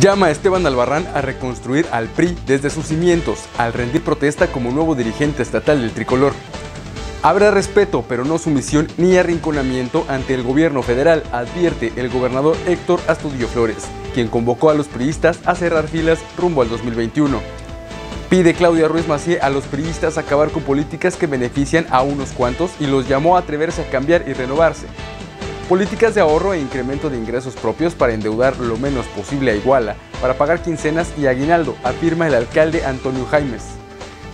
Llama a Esteban Albarrán a reconstruir al PRI desde sus cimientos, al rendir protesta como nuevo dirigente estatal del tricolor. Habrá respeto, pero no sumisión ni arrinconamiento ante el gobierno federal, advierte el gobernador Héctor Astudillo Flores, quien convocó a los priistas a cerrar filas rumbo al 2021. Pide Claudia Ruiz Macié a los priistas acabar con políticas que benefician a unos cuantos y los llamó a atreverse a cambiar y renovarse. Políticas de ahorro e incremento de ingresos propios para endeudar lo menos posible a Iguala, para pagar quincenas y aguinaldo, afirma el alcalde Antonio Jaimes.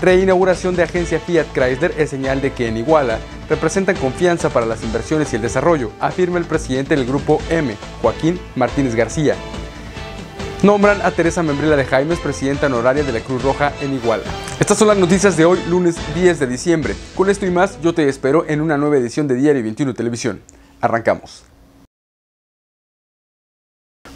Reinauguración de agencia Fiat Chrysler es señal de que en Iguala representan confianza para las inversiones y el desarrollo, afirma el presidente del grupo M, Joaquín Martínez García. Nombran a Teresa Membrila de Jaimes presidenta honoraria de la Cruz Roja en Iguala. Estas son las noticias de hoy, lunes 10 de diciembre. Con esto y más, yo te espero en una nueva edición de Diario 21 Televisión. Arrancamos.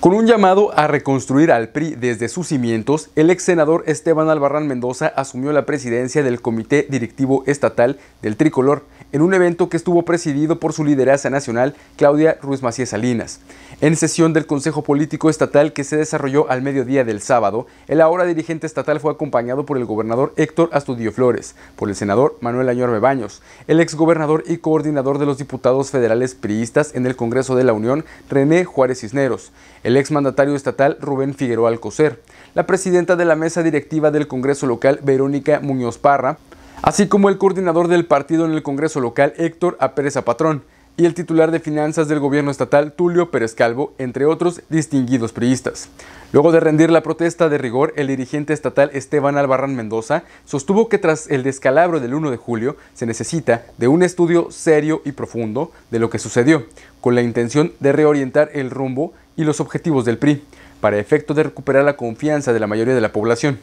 Con un llamado a reconstruir al PRI desde sus cimientos, el ex senador Esteban Albarrán Mendoza asumió la presidencia del Comité Directivo Estatal del Tricolor en un evento que estuvo presidido por su lideresa nacional, Claudia Ruiz Macías Salinas. En sesión del Consejo Político Estatal que se desarrolló al mediodía del sábado, el ahora dirigente estatal fue acompañado por el gobernador Héctor Astudio Flores, por el senador Manuel Añorbe Baños, el exgobernador y coordinador de los diputados federales priistas en el Congreso de la Unión, René Juárez Cisneros, el exmandatario estatal Rubén Figueroa Alcocer, la presidenta de la mesa directiva del Congreso local, Verónica Muñoz Parra, así como el coordinador del partido en el Congreso local Héctor A. Pérez Apatrón y el titular de finanzas del gobierno estatal Tulio Pérez Calvo, entre otros distinguidos priistas. Luego de rendir la protesta de rigor, el dirigente estatal Esteban Albarrán Mendoza sostuvo que tras el descalabro del 1 de julio se necesita de un estudio serio y profundo de lo que sucedió, con la intención de reorientar el rumbo y los objetivos del PRI, para efecto de recuperar la confianza de la mayoría de la población.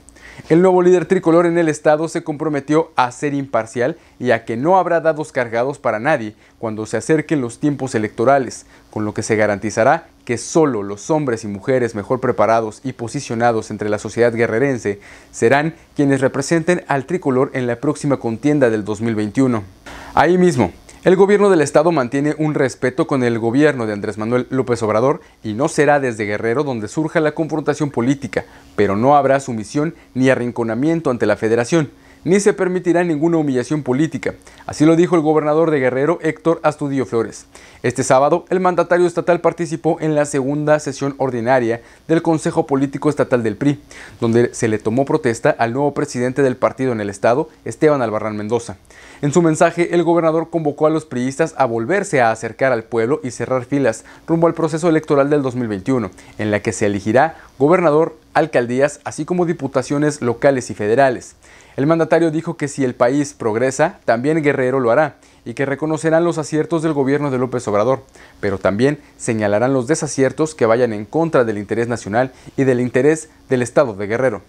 El nuevo líder tricolor en el estado se comprometió a ser imparcial y a que no habrá dados cargados para nadie cuando se acerquen los tiempos electorales, con lo que se garantizará que solo los hombres y mujeres mejor preparados y posicionados entre la sociedad guerrerense serán quienes representen al tricolor en la próxima contienda del 2021. Ahí mismo, el gobierno del estado mantiene un respeto con el gobierno de Andrés Manuel López Obrador y no será desde Guerrero donde surja la confrontación política, pero no habrá sumisión ni arrinconamiento ante la federación ni se permitirá ninguna humillación política. Así lo dijo el gobernador de Guerrero, Héctor Astudillo Flores. Este sábado, el mandatario estatal participó en la segunda sesión ordinaria del Consejo Político Estatal del PRI, donde se le tomó protesta al nuevo presidente del partido en el estado, Esteban Albarrán Mendoza. En su mensaje, el gobernador convocó a los priistas a volverse a acercar al pueblo y cerrar filas rumbo al proceso electoral del 2021, en la que se elegirá gobernador, alcaldías, así como diputaciones locales y federales. El mandatario dijo que si el país progresa, también Guerrero lo hará y que reconocerán los aciertos del gobierno de López Obrador, pero también señalarán los desaciertos que vayan en contra del interés nacional y del interés del Estado de Guerrero.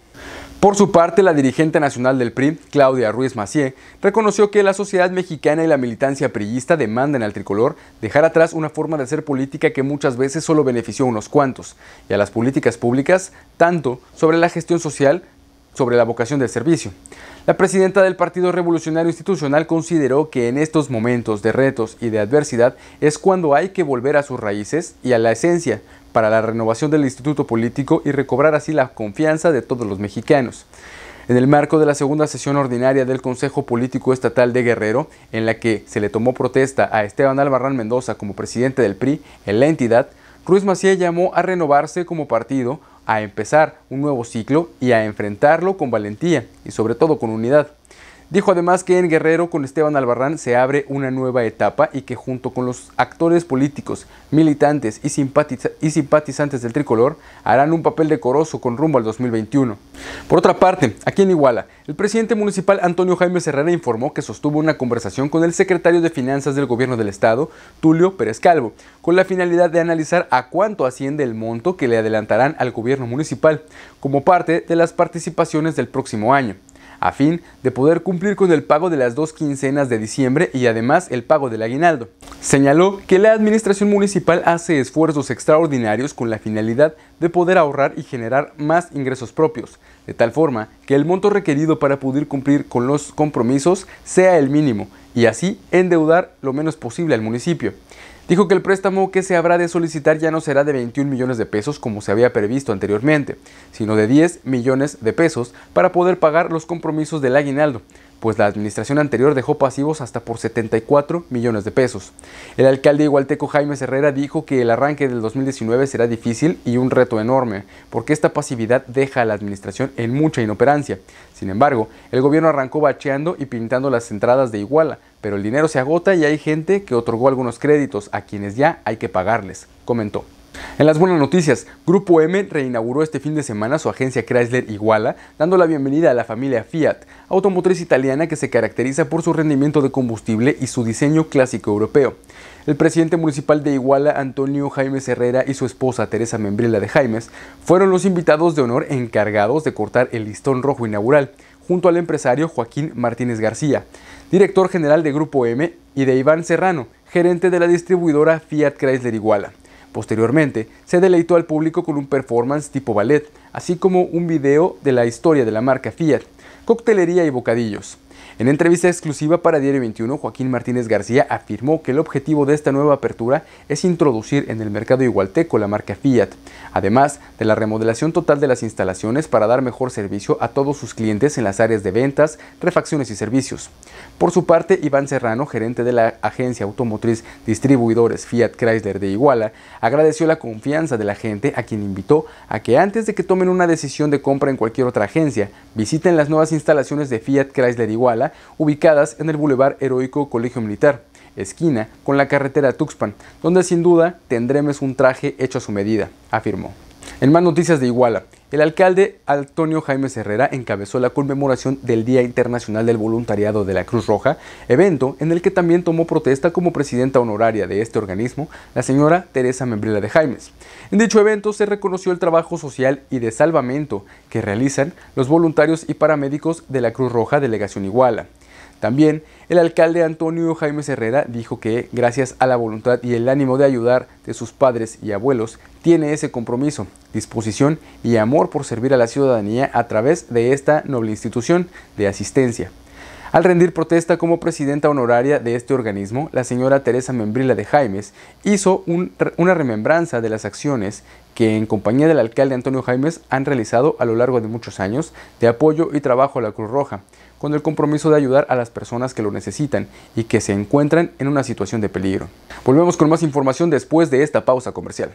Por su parte, la dirigente nacional del PRI, Claudia Ruiz Macié, reconoció que la sociedad mexicana y la militancia priista demandan al tricolor dejar atrás una forma de hacer política que muchas veces solo benefició a unos cuantos, y a las políticas públicas, tanto sobre la gestión social sobre la vocación del servicio. La presidenta del Partido Revolucionario Institucional consideró que en estos momentos de retos y de adversidad es cuando hay que volver a sus raíces y a la esencia para la renovación del instituto político y recobrar así la confianza de todos los mexicanos. En el marco de la segunda sesión ordinaria del Consejo Político Estatal de Guerrero, en la que se le tomó protesta a Esteban Albarrán Mendoza como presidente del PRI en la entidad, Ruiz Macías llamó a renovarse como partido a empezar un nuevo ciclo y a enfrentarlo con valentía y sobre todo con unidad. Dijo además que en Guerrero con Esteban Albarrán se abre una nueva etapa y que junto con los actores políticos, militantes y, simpatizantes del tricolor harán un papel decoroso con rumbo al 2021. Por otra parte, aquí en Iguala, el presidente municipal Antonio Jaime Serrera informó que sostuvo una conversación con el secretario de Finanzas del Gobierno del Estado, Tulio Pérez Calvo, con la finalidad de analizar a cuánto asciende el monto que le adelantarán al gobierno municipal como parte de las participaciones del próximo año a fin de poder cumplir con el pago de las dos quincenas de diciembre y además el pago del aguinaldo. Señaló que la administración municipal hace esfuerzos extraordinarios con la finalidad de poder ahorrar y generar más ingresos propios, de tal forma que el monto requerido para poder cumplir con los compromisos sea el mínimo y así endeudar lo menos posible al municipio. Dijo que el préstamo que se habrá de solicitar ya no será de 21 millones de pesos como se había previsto anteriormente, sino de 10 millones de pesos para poder pagar los compromisos del aguinaldo, pues la administración anterior dejó pasivos hasta por 74 millones de pesos. El alcalde igualteco Jaime Herrera dijo que el arranque del 2019 será difícil y un reto enorme, porque esta pasividad deja a la administración en mucha inoperancia. Sin embargo, el gobierno arrancó bacheando y pintando las entradas de Iguala, pero el dinero se agota y hay gente que otorgó algunos créditos a quienes ya hay que pagarles, comentó. En las buenas noticias, Grupo M reinauguró este fin de semana su agencia Chrysler Iguala, dando la bienvenida a la familia Fiat, automotriz italiana que se caracteriza por su rendimiento de combustible y su diseño clásico europeo. El presidente municipal de Iguala, Antonio Jaime Herrera, y su esposa Teresa Membrila de Jaimes fueron los invitados de honor encargados de cortar el listón rojo inaugural, junto al empresario Joaquín Martínez García, director general de Grupo M, y de Iván Serrano, gerente de la distribuidora Fiat Chrysler Iguala. Posteriormente, se deleitó al público con un performance tipo ballet, así como un video de la historia de la marca Fiat, coctelería y bocadillos. En entrevista exclusiva para Diario 21, Joaquín Martínez García afirmó que el objetivo de esta nueva apertura es introducir en el mercado igualteco la marca Fiat, además de la remodelación total de las instalaciones para dar mejor servicio a todos sus clientes en las áreas de ventas, refacciones y servicios. Por su parte, Iván Serrano, gerente de la agencia automotriz Distribuidores Fiat Chrysler de Iguala, agradeció la confianza de la gente a quien invitó a que antes de que tomen una decisión de compra en cualquier otra agencia, visiten las nuevas instalaciones de Fiat Chrysler Iguala ubicadas en el Boulevard Heroico Colegio Militar, esquina con la carretera Tuxpan, donde sin duda tendremos un traje hecho a su medida, afirmó. En más noticias de Iguala, el alcalde Antonio Jaime Herrera encabezó la conmemoración del Día Internacional del Voluntariado de la Cruz Roja, evento en el que también tomó protesta como presidenta honoraria de este organismo, la señora Teresa Membrila de Jaimes. En dicho evento se reconoció el trabajo social y de salvamento que realizan los voluntarios y paramédicos de la Cruz Roja Delegación Iguala. También el alcalde Antonio Jaime Herrera dijo que gracias a la voluntad y el ánimo de ayudar de sus padres y abuelos, tiene ese compromiso, disposición y amor por servir a la ciudadanía a través de esta noble institución de asistencia. Al rendir protesta como presidenta honoraria de este organismo, la señora Teresa Membrila de Jaimes hizo una remembranza de las acciones que en compañía del alcalde Antonio Jaimes han realizado a lo largo de muchos años de apoyo y trabajo a la Cruz Roja, con el compromiso de ayudar a las personas que lo necesitan y que se encuentran en una situación de peligro. Volvemos con más información después de esta pausa comercial.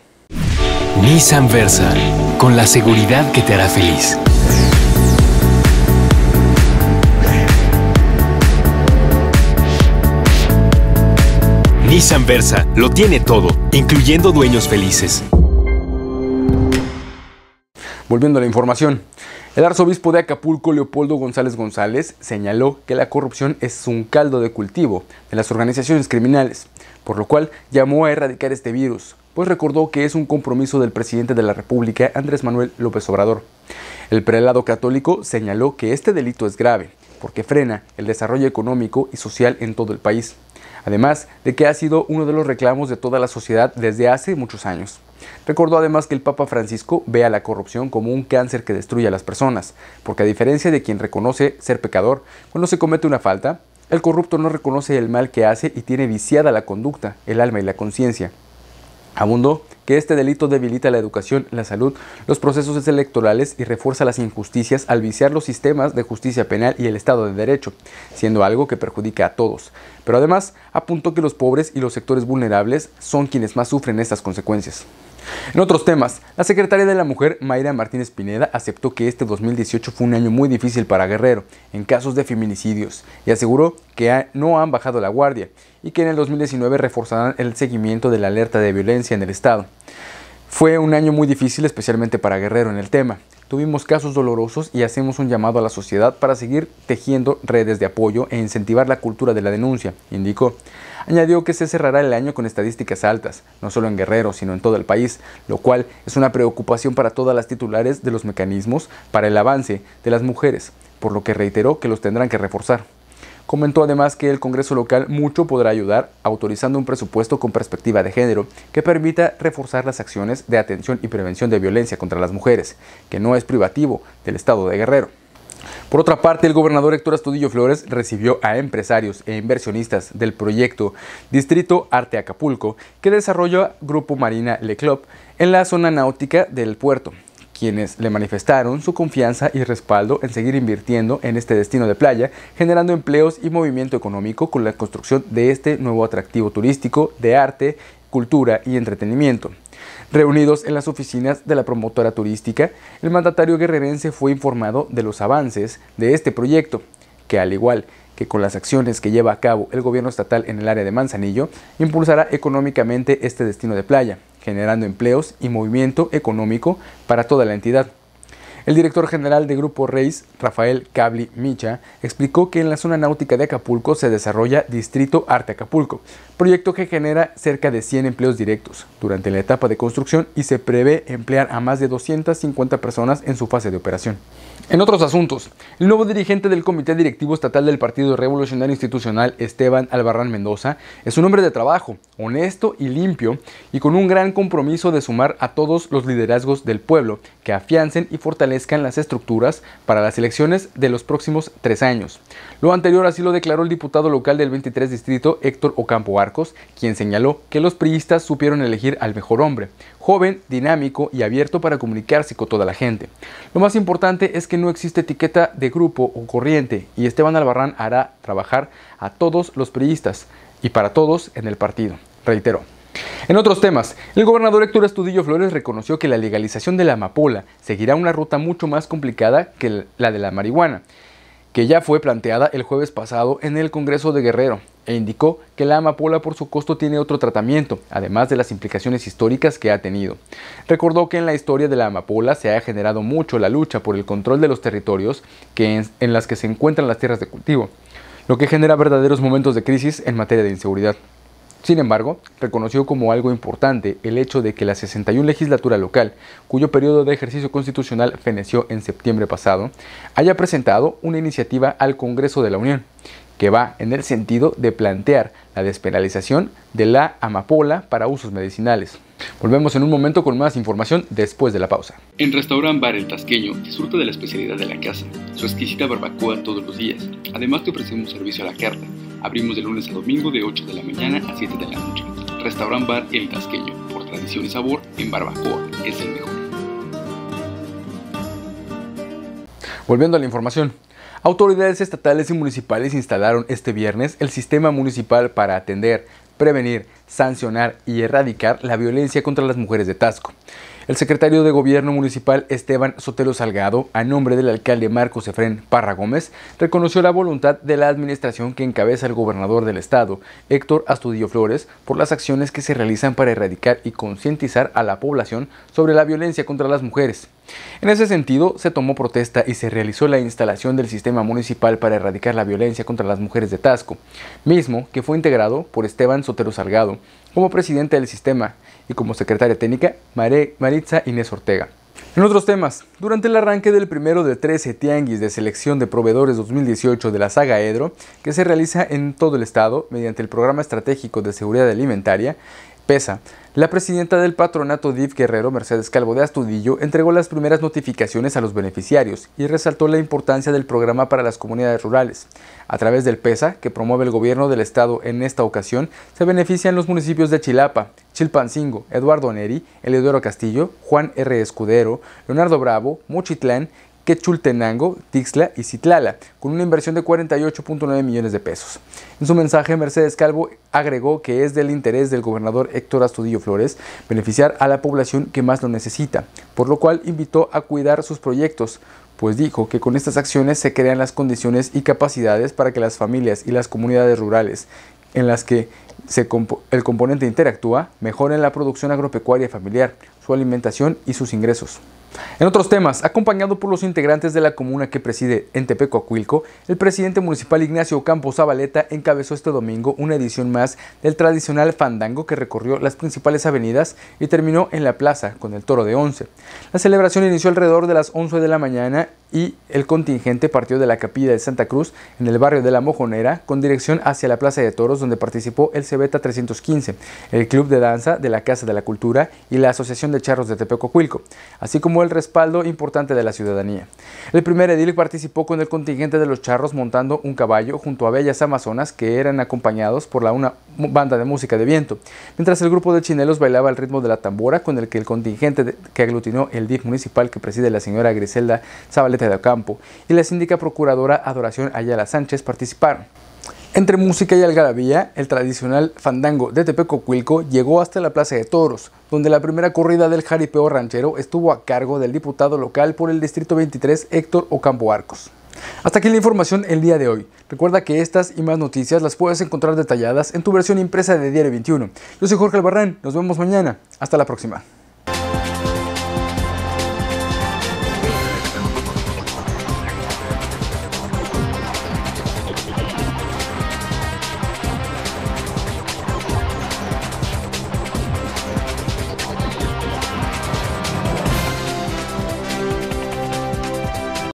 Nissan Versa, con la seguridad que te hará feliz. Nissan Versa lo tiene todo, incluyendo dueños felices. Volviendo a la información, el arzobispo de Acapulco, Leopoldo González González, señaló que la corrupción es un caldo de cultivo de las organizaciones criminales, por lo cual llamó a erradicar este virus, pues recordó que es un compromiso del presidente de la República, Andrés Manuel López Obrador. El prelado católico señaló que este delito es grave, porque frena el desarrollo económico y social en todo el país, además de que ha sido uno de los reclamos de toda la sociedad desde hace muchos años. Recordó además que el Papa Francisco ve a la corrupción como un cáncer que destruye a las personas, porque a diferencia de quien reconoce ser pecador, cuando se comete una falta, el corrupto no reconoce el mal que hace y tiene viciada la conducta, el alma y la conciencia. Abundó que este delito debilita la educación, la salud, los procesos electorales y refuerza las injusticias al viciar los sistemas de justicia penal y el Estado de Derecho, siendo algo que perjudica a todos. Pero además apuntó que los pobres y los sectores vulnerables son quienes más sufren estas consecuencias. En otros temas, la secretaria de la Mujer, Mayra Martínez Pineda, aceptó que este 2018 fue un año muy difícil para Guerrero en casos de feminicidios y aseguró que no han bajado la guardia y que en el 2019 reforzarán el seguimiento de la alerta de violencia en el Estado. Fue un año muy difícil especialmente para Guerrero en el tema tuvimos casos dolorosos y hacemos un llamado a la sociedad para seguir tejiendo redes de apoyo e incentivar la cultura de la denuncia, indicó. Añadió que se cerrará el año con estadísticas altas, no solo en Guerrero, sino en todo el país, lo cual es una preocupación para todas las titulares de los mecanismos para el avance de las mujeres, por lo que reiteró que los tendrán que reforzar. Comentó además que el Congreso local mucho podrá ayudar autorizando un presupuesto con perspectiva de género que permita reforzar las acciones de atención y prevención de violencia contra las mujeres, que no es privativo del Estado de Guerrero. Por otra parte, el gobernador Héctor Astudillo Flores recibió a empresarios e inversionistas del proyecto Distrito Arte Acapulco que desarrolla Grupo Marina Le Club en la zona náutica del puerto, quienes le manifestaron su confianza y respaldo en seguir invirtiendo en este destino de playa, generando empleos y movimiento económico con la construcción de este nuevo atractivo turístico de arte, cultura y entretenimiento. Reunidos en las oficinas de la promotora turística, el mandatario guerrerense fue informado de los avances de este proyecto, que al igual que con las acciones que lleva a cabo el gobierno estatal en el área de Manzanillo, impulsará económicamente este destino de playa, generando empleos y movimiento económico para toda la entidad. El director general de Grupo Reis, Rafael Cabli Micha, explicó que en la zona náutica de Acapulco se desarrolla Distrito Arte Acapulco, proyecto que genera cerca de 100 empleos directos durante la etapa de construcción y se prevé emplear a más de 250 personas en su fase de operación. En otros asuntos, el nuevo dirigente del Comité Directivo Estatal del Partido Revolucionario Institucional, Esteban Albarrán Mendoza, es un hombre de trabajo, honesto y limpio, y con un gran compromiso de sumar a todos los liderazgos del pueblo que afiancen y fortalezcan las estructuras para las elecciones de los próximos tres años. Lo anterior así lo declaró el diputado local del 23 distrito Héctor Ocampo Arcos, quien señaló que los priistas supieron elegir al mejor hombre, joven, dinámico y abierto para comunicarse con toda la gente. Lo más importante es que no existe etiqueta de grupo o corriente y Esteban Albarrán hará trabajar a todos los priistas y para todos en el partido, Reitero. En otros temas, el gobernador Héctor Estudillo Flores reconoció que la legalización de la amapola seguirá una ruta mucho más complicada que la de la marihuana, que ya fue planteada el jueves pasado en el Congreso de Guerrero, e indicó que la amapola por su costo tiene otro tratamiento, además de las implicaciones históricas que ha tenido. Recordó que en la historia de la amapola se ha generado mucho la lucha por el control de los territorios que en, en las que se encuentran las tierras de cultivo, lo que genera verdaderos momentos de crisis en materia de inseguridad. Sin embargo, reconoció como algo importante el hecho de que la 61 legislatura local, cuyo periodo de ejercicio constitucional feneció en septiembre pasado, haya presentado una iniciativa al Congreso de la Unión, que va en el sentido de plantear la despenalización de la amapola para usos medicinales. Volvemos en un momento con más información después de la pausa. En restaurante Bar El Tasqueño disfruta de la especialidad de la casa, su exquisita barbacoa todos los días. Además te un servicio a la carta Abrimos de lunes a domingo de 8 de la mañana a 7 de la noche. Restaurant Bar El Tasqueño, por tradición y sabor, en Barbacoa, es el mejor. Volviendo a la información. Autoridades estatales y municipales instalaron este viernes el sistema municipal para atender, prevenir, sancionar y erradicar la violencia contra las mujeres de Tasco. El secretario de Gobierno Municipal Esteban Sotelo Salgado, a nombre del alcalde Marcos Efrén Parra Gómez, reconoció la voluntad de la administración que encabeza el gobernador del estado, Héctor Astudillo Flores, por las acciones que se realizan para erradicar y concientizar a la población sobre la violencia contra las mujeres. En ese sentido, se tomó protesta y se realizó la instalación del sistema municipal para erradicar la violencia contra las mujeres de Tasco, mismo que fue integrado por Esteban Sotero Salgado como presidente del sistema, y como secretaria técnica Maritza Inés Ortega. En otros temas, durante el arranque del primero de 13 tianguis de selección de proveedores 2018 de la saga Edro, que se realiza en todo el estado mediante el Programa Estratégico de Seguridad Alimentaria, Pesa. La presidenta del patronato DIF Guerrero, Mercedes Calvo de Astudillo, entregó las primeras notificaciones a los beneficiarios y resaltó la importancia del programa para las comunidades rurales. A través del PESA, que promueve el gobierno del estado en esta ocasión, se benefician los municipios de Chilapa, Chilpancingo, Eduardo Neri, Eleodoro Castillo, Juan R. Escudero, Leonardo Bravo, Muchitlán Quechultenango, Tixla y Citlala, con una inversión de 48.9 millones de pesos. En su mensaje, Mercedes Calvo agregó que es del interés del gobernador Héctor Astudillo Flores beneficiar a la población que más lo necesita, por lo cual invitó a cuidar sus proyectos, pues dijo que con estas acciones se crean las condiciones y capacidades para que las familias y las comunidades rurales en las que el componente interactúa mejoren la producción agropecuaria familiar, su alimentación y sus ingresos. En otros temas, acompañado por los integrantes de la comuna que preside en Tepecoacuilco el presidente municipal Ignacio Campos Zabaleta encabezó este domingo una edición más del tradicional fandango que recorrió las principales avenidas y terminó en la plaza con el toro de once. La celebración inició alrededor de las 11 de la mañana y el contingente partió de la capilla de Santa Cruz en el barrio de La Mojonera con dirección hacia la Plaza de Toros donde participó el Cebeta 315, el Club de Danza de la Casa de la Cultura y la Asociación de Charros de Tepecoacuilco, así como el respaldo importante de la ciudadanía. El primer edil participó con el contingente de los charros montando un caballo junto a bellas amazonas que eran acompañados por la una banda de música de viento, mientras el grupo de chinelos bailaba al ritmo de la tambora con el que el contingente que aglutinó el DIF municipal que preside la señora Griselda Zabaleta de Ocampo y la síndica procuradora Adoración Ayala Sánchez participaron. Entre música y algarabía, el tradicional fandango de Tepecocuilco llegó hasta la Plaza de Toros, donde la primera corrida del jaripeo ranchero estuvo a cargo del diputado local por el Distrito 23, Héctor Ocampo Arcos. Hasta aquí la información el día de hoy. Recuerda que estas y más noticias las puedes encontrar detalladas en tu versión impresa de Diario 21. Yo soy Jorge Albarrán, nos vemos mañana. Hasta la próxima.